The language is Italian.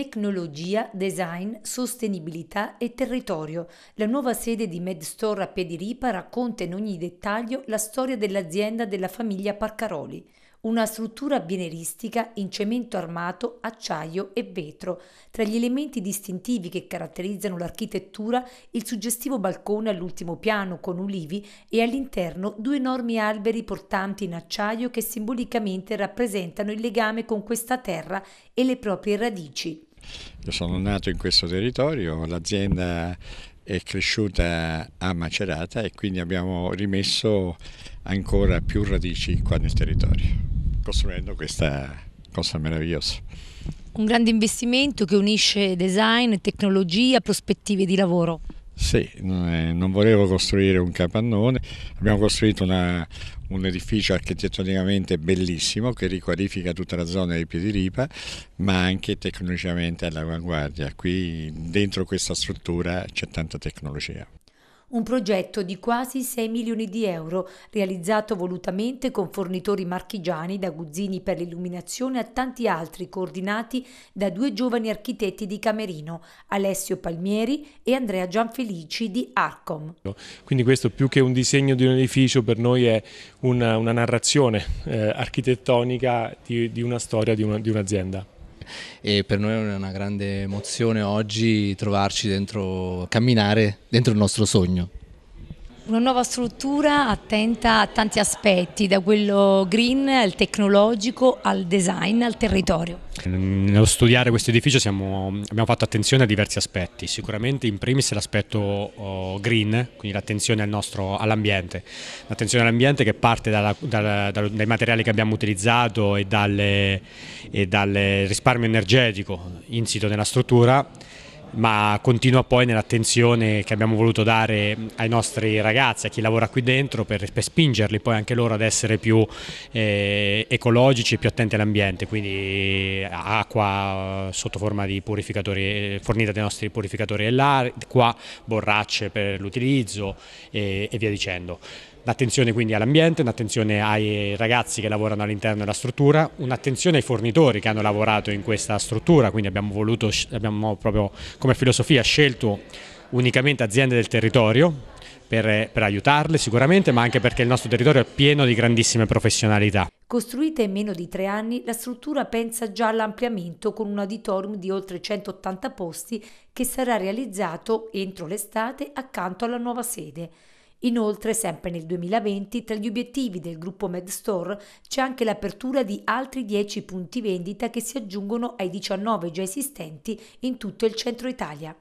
Tecnologia, design, sostenibilità e territorio. La nuova sede di Medstore a Piediripa racconta in ogni dettaglio la storia dell'azienda della famiglia Parcaroli. Una struttura bieneristica in cemento armato, acciaio e vetro. Tra gli elementi distintivi che caratterizzano l'architettura, il suggestivo balcone all'ultimo piano con ulivi e all'interno due enormi alberi portanti in acciaio che simbolicamente rappresentano il legame con questa terra e le proprie radici. Io sono nato in questo territorio, l'azienda è cresciuta a Macerata e quindi abbiamo rimesso ancora più radici qua nel territorio, costruendo questa cosa meravigliosa. Un grande investimento che unisce design, tecnologia, prospettive di lavoro. Sì, eh, non volevo costruire un capannone, abbiamo costruito una, un edificio architettonicamente bellissimo che riqualifica tutta la zona di Piediripa, ma anche tecnologicamente all'avanguardia. Qui dentro questa struttura c'è tanta tecnologia un progetto di quasi 6 milioni di euro realizzato volutamente con fornitori marchigiani da Guzzini per l'illuminazione a tanti altri coordinati da due giovani architetti di Camerino, Alessio Palmieri e Andrea Gianfelici di Arcom. Quindi questo più che un disegno di un edificio per noi è una, una narrazione eh, architettonica di, di, una storia di un'azienda e per noi è una grande emozione oggi trovarci dentro, camminare dentro il nostro sogno una nuova struttura attenta a tanti aspetti, da quello green al tecnologico, al design, al territorio. Nello studiare questo edificio siamo, abbiamo fatto attenzione a diversi aspetti, sicuramente in primis l'aspetto oh, green, quindi l'attenzione al all'ambiente, l'attenzione all'ambiente che parte dalla, dalla, dai materiali che abbiamo utilizzato e, dalle, e dal risparmio energetico insito nella struttura ma continua poi nell'attenzione che abbiamo voluto dare ai nostri ragazzi, a chi lavora qui dentro, per, per spingerli poi anche loro ad essere più eh, ecologici e più attenti all'ambiente, quindi acqua sotto forma di purificatori, eh, fornita dai nostri purificatori qua borracce per l'utilizzo e, e via dicendo un'attenzione quindi all'ambiente, un'attenzione ai ragazzi che lavorano all'interno della struttura, un'attenzione ai fornitori che hanno lavorato in questa struttura, quindi abbiamo voluto, abbiamo proprio come filosofia scelto unicamente aziende del territorio per, per, aiutarle sicuramente, ma anche perché il nostro territorio è pieno di grandissime professionalità. Costruita in meno di tre anni, la struttura pensa già all'ampliamento con un auditorium di oltre 180 posti che sarà realizzato entro l'estate accanto alla nuova sede. Inoltre, sempre nel 2020, tra gli obiettivi del gruppo MedStore c'è anche l'apertura di altri 10 punti vendita che si aggiungono ai 19 già esistenti in tutto il centro Italia.